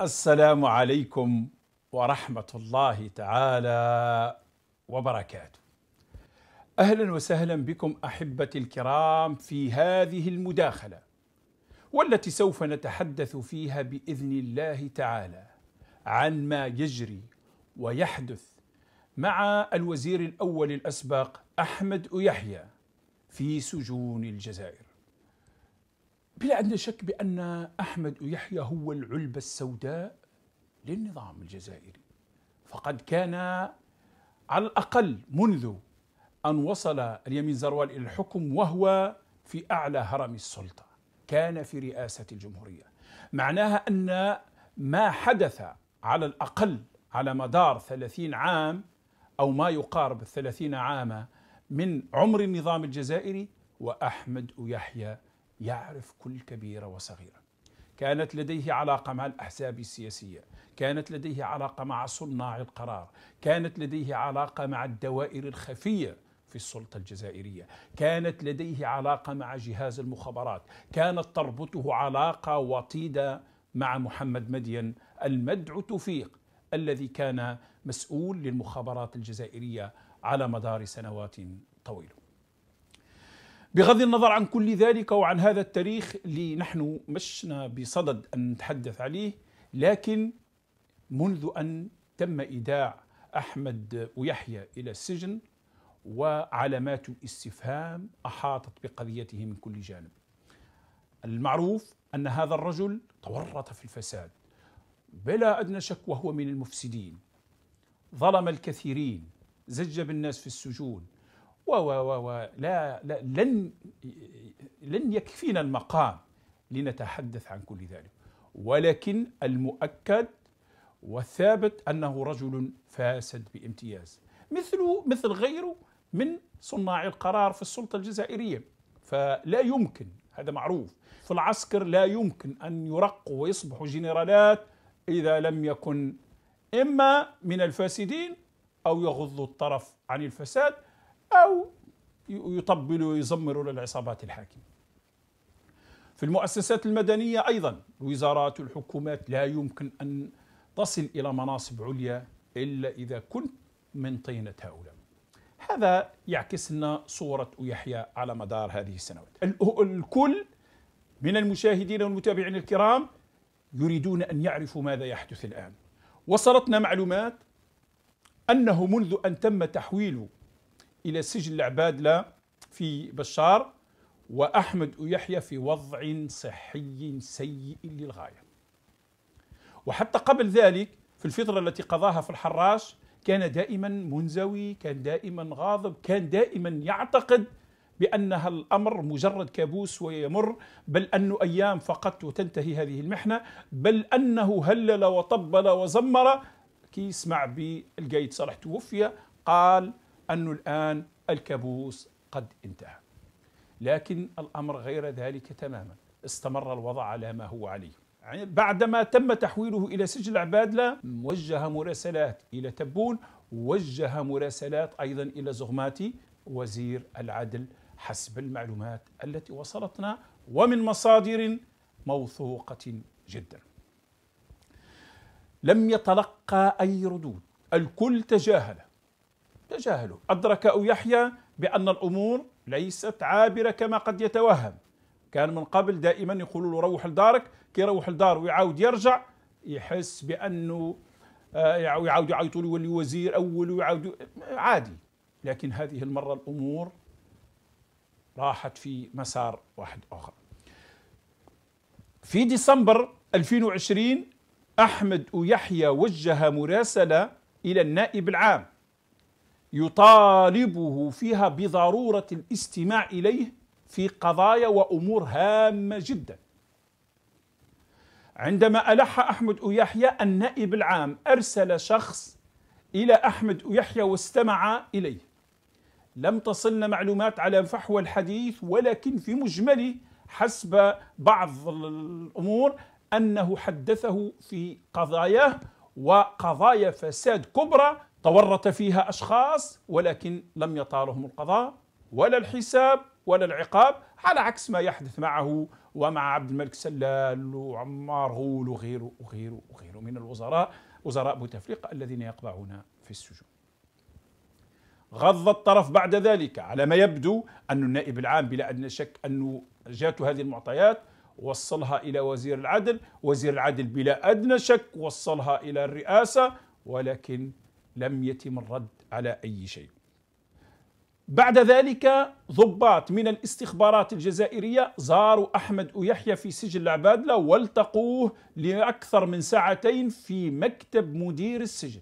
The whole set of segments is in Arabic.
السلام عليكم ورحمة الله تعالى وبركاته. أهلا وسهلا بكم أحبتي الكرام في هذه المداخلة والتي سوف نتحدث فيها بإذن الله تعالى عن ما يجري ويحدث مع الوزير الأول الأسبق أحمد يحيى في سجون الجزائر. بلا أدنى شك بأن أحمد يحيى هو العلبة السوداء للنظام الجزائري فقد كان على الأقل منذ أن وصل اليمين زروال إلى الحكم وهو في أعلى هرم السلطة كان في رئاسة الجمهورية معناها أن ما حدث على الأقل على مدار ثلاثين عام أو ما يقارب الثلاثين عاما من عمر النظام الجزائري وأحمد يحيى يعرف كل كبيرة وصغيرة كانت لديه علاقة مع الأحزاب السياسية كانت لديه علاقة مع صناع القرار كانت لديه علاقة مع الدوائر الخفية في السلطة الجزائرية كانت لديه علاقة مع جهاز المخابرات كانت تربطه علاقة وطيدة مع محمد مدين المدعو توفيق الذي كان مسؤول للمخابرات الجزائرية على مدار سنوات طويله بغض النظر عن كل ذلك وعن هذا التاريخ اللي نحن مشنا بصدد أن نتحدث عليه لكن منذ أن تم إيداع أحمد ويحيى إلى السجن وعلامات الاستفهام أحاطت بقضيته من كل جانب المعروف أن هذا الرجل تورط في الفساد بلا أدنى شك وهو من المفسدين ظلم الكثيرين زج بالناس في السجون و و و لا, لا لن لن يكفينا المقام لنتحدث عن كل ذلك ولكن المؤكد والثابت انه رجل فاسد بامتياز مثله مثل غيره من صناع القرار في السلطه الجزائريه فلا يمكن هذا معروف في العسكر لا يمكن ان يرقوا ويصبحوا جنرالات اذا لم يكن اما من الفاسدين او يغضوا الطرف عن الفساد أو يطبلوا ويزمروا للعصابات الحاكمة في المؤسسات المدنية أيضا الوزارات والحكومات لا يمكن أن تصل إلى مناصب عليا إلا إذا كنت من طينة هؤلاء هذا يعكس لنا صورة يحيى على مدار هذه السنوات الكل من المشاهدين والمتابعين الكرام يريدون أن يعرفوا ماذا يحدث الآن وصلتنا معلومات أنه منذ أن تم تحويل إلى سجن العباد لا في بشار وأحمد ويحيى في وضع صحي سيء للغاية وحتى قبل ذلك في الفترة التي قضاها في الحراش كان دائما منزوي كان دائما غاضب كان دائما يعتقد بأنها الأمر مجرد كابوس ويمر بل أنه أيام فقط وتنتهي هذه المحنة بل أنه هلل وطبل وزمر كي يسمع بالقايد صالح توفي قال أنه الآن الكابوس قد انتهى لكن الأمر غير ذلك تماما استمر الوضع على ما هو عليه يعني بعدما تم تحويله إلى سجن العبادلة وجه مراسلات إلى تبون وجه مراسلات أيضا إلى زغماتي وزير العدل حسب المعلومات التي وصلتنا ومن مصادر موثوقة جدا لم يتلقى أي ردود الكل تجاهله تجاهله أدرك أو يحيى بأن الأمور ليست عابرة كما قد يتوهم كان من قبل دائما يقولوا له روح لدارك كي يروح لدار ويعاود يرجع يحس بأنه آه، يعاود يعيطوا له يولي وزير أول ويعاود عادي لكن هذه المرة الأمور راحت في مسار واحد آخر في ديسمبر 2020 أحمد ويحيى وجه مراسلة إلى النائب العام يطالبه فيها بضروره الاستماع اليه في قضايا وامور هامه جدا عندما ألح أحمد يحيى النائب العام أرسل شخص إلى أحمد يحيى واستمع إليه لم تصلنا معلومات على فحوى الحديث ولكن في مجمله حسب بعض الأمور أنه حدثه في قضاياه وقضايا فساد كبرى تورط فيها أشخاص ولكن لم يطالهم القضاء ولا الحساب ولا العقاب على عكس ما يحدث معه ومع عبد الملك سلال وعمار غول وغيره وغيره وغيره من الوزراء وزراء بوتفليقة الذين يقبعون في السجون غض الطرف بعد ذلك على ما يبدو أن النائب العام بلا أدنى شك أنه جاته هذه المعطيات وصلها إلى وزير العدل وزير العدل بلا أدنى شك وصلها إلى الرئاسة ولكن لم يتم الرد على أي شيء بعد ذلك ضباط من الاستخبارات الجزائرية زاروا أحمد ويحيى في سجن العبادلة والتقوه لأكثر من ساعتين في مكتب مدير السجن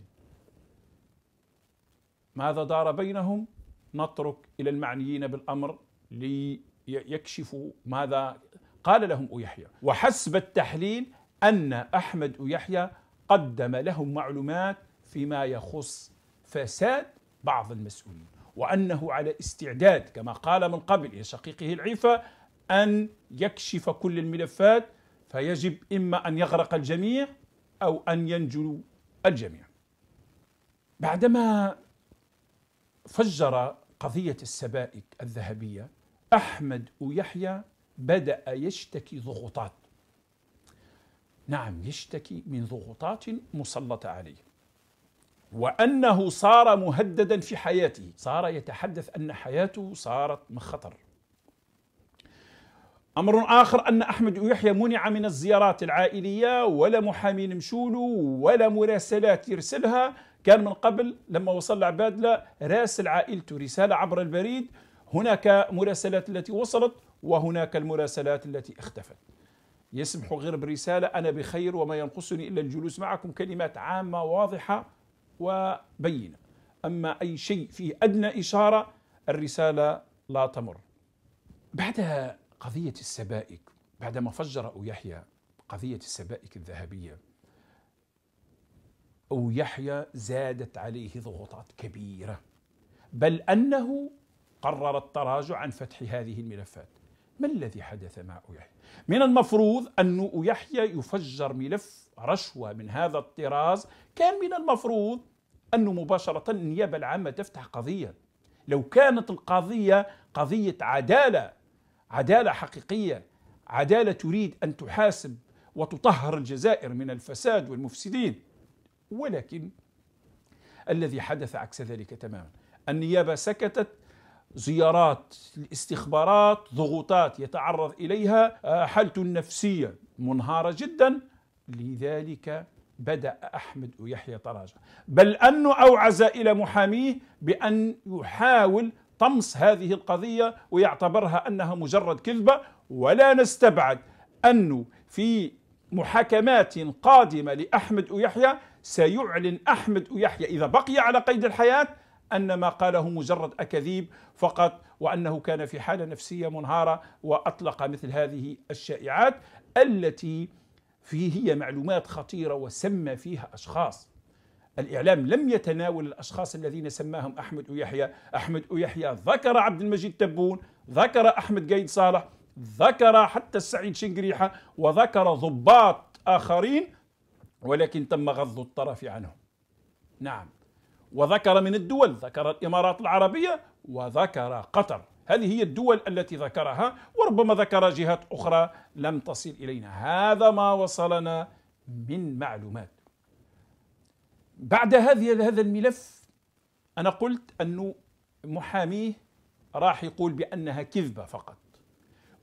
ماذا دار بينهم نترك إلى المعنيين بالأمر ليكشفوا ماذا قال لهم أيحيى وحسب التحليل أن أحمد أيحيى قدم لهم معلومات فيما يخص فساد بعض المسؤولين وأنه على استعداد كما قال من قبل إلى شقيقه العفة أن يكشف كل الملفات فيجب إما أن يغرق الجميع أو أن ينجو الجميع بعدما فجر قضية السبائك الذهبية أحمد ويحيى بدأ يشتكي ضغوطات نعم يشتكي من ضغوطات مسلطة عليه وأنه صار مهددا في حياته صار يتحدث أن حياته صارت من خطر أمر آخر أن أحمد يحيى منع من الزيارات العائلية ولا محامي مشولو ولا مراسلات يرسلها كان من قبل لما وصل لعبادلة راسل عائلته رسالة عبر البريد هناك مراسلات التي وصلت وهناك المراسلات التي اختفت يسمح غير برسالة أنا بخير وما ينقصني إلا الجلوس معكم كلمات عامة واضحة وبينة أما أي شيء فيه أدنى إشارة الرسالة لا تمر بعد قضية السبائك بعدما فجر أو يحيى قضية السبائك الذهبية أو يحيى زادت عليه ضغوطات كبيرة بل أنه قرر التراجع عن فتح هذه الملفات ما الذي حدث مع يحيى من المفروض أن يحيى يفجر ملف رشوة من هذا الطراز كان من المفروض أنه مباشرة النيابة العامة تفتح قضية لو كانت القضية قضية عدالة عدالة حقيقية عدالة تريد أن تحاسب وتطهر الجزائر من الفساد والمفسدين ولكن الذي حدث عكس ذلك تماما النيابة سكتت زيارات الاستخبارات ضغوطات يتعرض إليها آه، حالته النفسية منهارة جدا لذلك بدأ أحمد ويحيى طراجة بل أنه أوعز إلى محاميه بأن يحاول طمس هذه القضية ويعتبرها أنها مجرد كذبة ولا نستبعد أنه في محاكمات قادمة لأحمد ويحيى سيعلن أحمد ويحيى إذا بقي على قيد الحياة أن ما قاله مجرد أكاذيب فقط وأنه كان في حالة نفسية منهارة وأطلق مثل هذه الشائعات التي فيه هي معلومات خطيرة وسمى فيها أشخاص الإعلام لم يتناول الأشخاص الذين سماهم أحمد ويحيى أحمد ويحيى ذكر عبد المجيد تبون ذكر أحمد قيد صالح ذكر حتى السعيد شنقريحة وذكر ضباط آخرين ولكن تم غض الطرف عنهم نعم وذكر من الدول ذكر الإمارات العربية وذكر قطر هذه هي الدول التي ذكرها وربما ذكر جهات أخرى لم تصل إلينا هذا ما وصلنا من معلومات بعد هذه هذا الملف أنا قلت أنه محاميه راح يقول بأنها كذبة فقط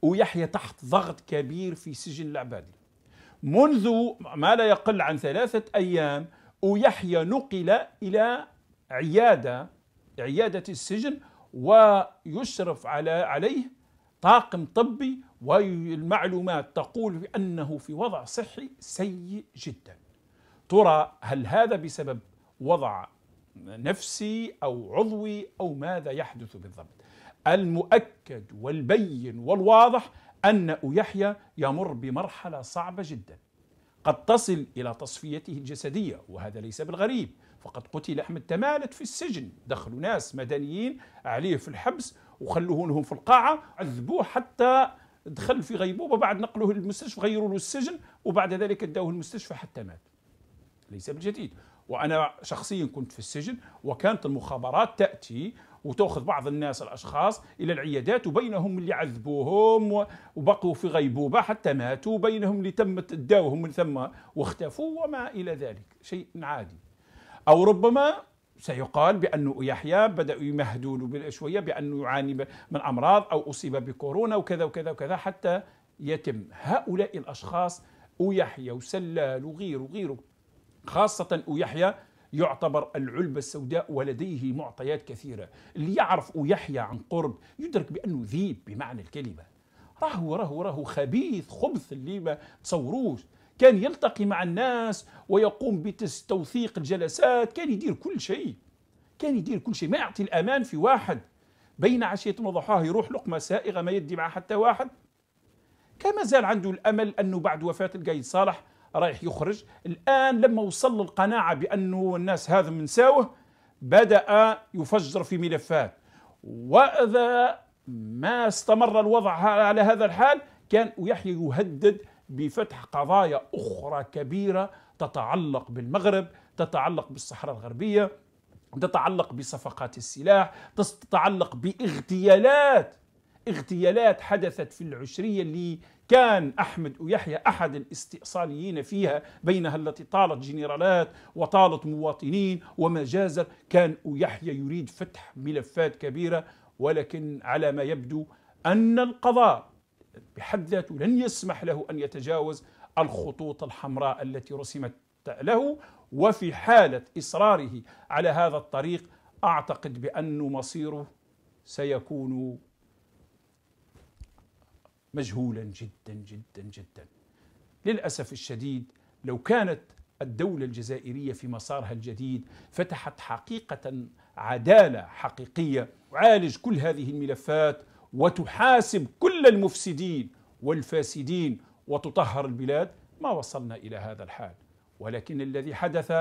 ويحيى تحت ضغط كبير في سجن العبادي منذ ما لا يقل عن ثلاثة أيام ويحيى نقل إلى عياده عياده السجن ويشرف على عليه طاقم طبي والمعلومات تقول بانه في وضع صحي سيء جدا. ترى هل هذا بسبب وضع نفسي او عضوي او ماذا يحدث بالضبط؟ المؤكد والبين والواضح ان يحيى يمر بمرحله صعبه جدا. قد تصل إلى تصفيته الجسدية وهذا ليس بالغريب فقد قتل أحمد تمالت في السجن دخلوا ناس مدنيين عليه في الحبس وخلوه لهم في القاعة عذبوه حتى دخل في غيبوبة بعد نقلوه للمستشفى غيروا له السجن وبعد ذلك ادوه المستشفى حتى مات ليس بالجديد وأنا شخصيا كنت في السجن وكانت المخابرات تأتي وتاخذ بعض الناس الاشخاص الى العيادات وبينهم اللي عذبوهم وبقوا في غيبوبه حتى ماتوا وبينهم اللي تمت داوهم من ثم واختفوا وما الى ذلك شيء عادي او ربما سيقال بأن يحيى بدأوا يمهدون شوية بأنه يعاني من أمراض أو أصيب بكورونا وكذا وكذا وكذا حتى يتم هؤلاء الأشخاص ويحيى وسلال وغيره وغيره خاصة ويحيى يعتبر العلبة السوداء ولديه معطيات كثيرة اللي يعرف ويحيى عن قرب يدرك بأنه ذيب بمعنى الكلمة راهو راهو راهو خبيث خبث اللي ما تصوروش كان يلتقي مع الناس ويقوم بتوثيق الجلسات كان يدير كل شيء كان يدير كل شيء ما يعطي الأمان في واحد بين عشية وضحاها يروح لقمة سائغة ما يدي مع حتى واحد كان زال عنده الأمل أنه بعد وفاة القايد صالح رايح يخرج الآن لما وصل للقناعة بأنه الناس هذا من ساوه بدأ يفجر في ملفات وإذا ما استمر الوضع على هذا الحال كان يحيى يهدد بفتح قضايا أخرى كبيرة تتعلق بالمغرب تتعلق بالصحراء الغربية تتعلق بصفقات السلاح تتعلق باغتيالات اغتيالات حدثت في العشرية اللي كان أحمد ويحيى أحد الاستئصاليين فيها بينها التي طالت جنرالات وطالت مواطنين ومجازر كان ويحيى يريد فتح ملفات كبيرة ولكن على ما يبدو أن القضاء بحد ذاته لن يسمح له أن يتجاوز الخطوط الحمراء التي رسمت له وفي حالة إصراره على هذا الطريق أعتقد بأن مصيره سيكون مجهولا جدا جدا جدا للأسف الشديد لو كانت الدولة الجزائرية في مسارها الجديد فتحت حقيقة عدالة حقيقية تعالج كل هذه الملفات وتحاسب كل المفسدين والفاسدين وتطهر البلاد ما وصلنا إلى هذا الحال ولكن الذي حدث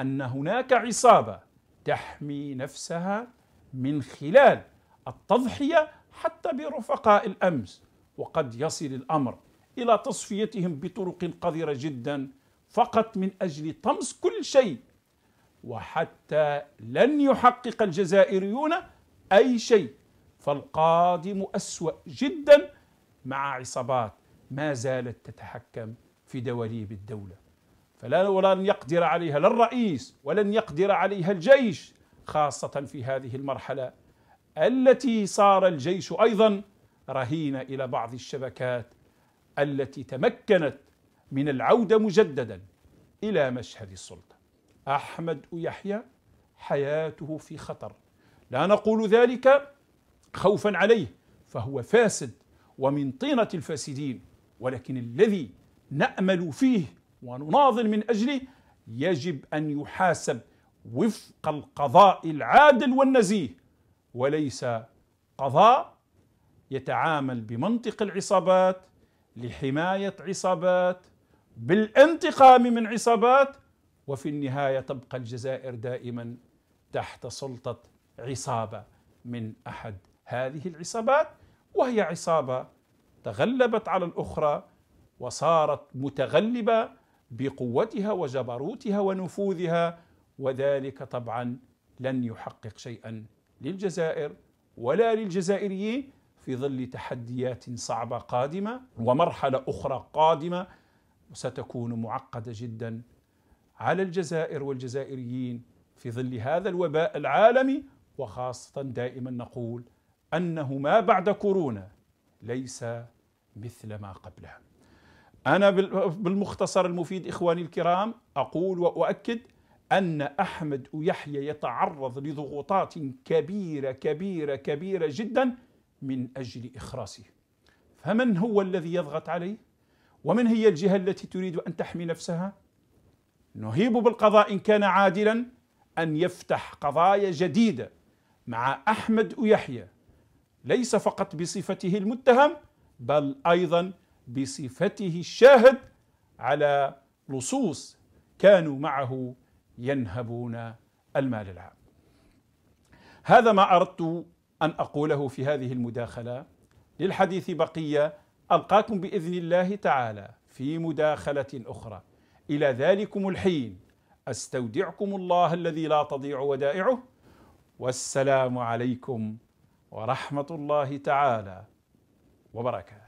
أن هناك عصابة تحمي نفسها من خلال التضحية حتى برفقاء الأمس وقد يصل الامر الى تصفيتهم بطرق قذره جدا فقط من اجل طمس كل شيء وحتى لن يحقق الجزائريون اي شيء فالقادم اسوا جدا مع عصابات ما زالت تتحكم في دواليب الدوله فلا ولن يقدر عليها لا الرئيس ولن يقدر عليها الجيش خاصه في هذه المرحله التي صار الجيش ايضا رهينة إلى بعض الشبكات التي تمكنت من العودة مجددا إلى مشهد السلطة أحمد يحيى حياته في خطر لا نقول ذلك خوفا عليه فهو فاسد ومن طينة الفاسدين ولكن الذي نأمل فيه ونناضل من أجله يجب أن يحاسب وفق القضاء العادل والنزيه وليس قضاء يتعامل بمنطق العصابات لحمايه عصابات بالانتقام من عصابات وفي النهايه تبقى الجزائر دائما تحت سلطه عصابه من احد هذه العصابات وهي عصابه تغلبت على الاخرى وصارت متغلبه بقوتها وجبروتها ونفوذها وذلك طبعا لن يحقق شيئا للجزائر ولا للجزائريين في ظل تحديات صعبه قادمه ومرحله اخرى قادمه وستكون معقده جدا على الجزائر والجزائريين في ظل هذا الوباء العالمي وخاصه دائما نقول انه ما بعد كورونا ليس مثل ما قبلها. انا بالمختصر المفيد اخواني الكرام اقول واؤكد ان احمد ويحيى يتعرض لضغوطات كبيره كبيره كبيره جدا من أجل إخراسه فمن هو الذي يضغط عليه ومن هي الجهة التي تريد أن تحمي نفسها نهيب بالقضاء إن كان عادلا أن يفتح قضايا جديدة مع أحمد ويحيى ليس فقط بصفته المتهم بل أيضا بصفته الشاهد على لصوص كانوا معه ينهبون المال العام هذا ما أردت أن أقوله في هذه المداخلة للحديث بقية ألقاكم بإذن الله تعالى في مداخلة أخرى إلى ذلكم الحين أستودعكم الله الذي لا تضيع ودائعه والسلام عليكم ورحمة الله تعالى وبركاته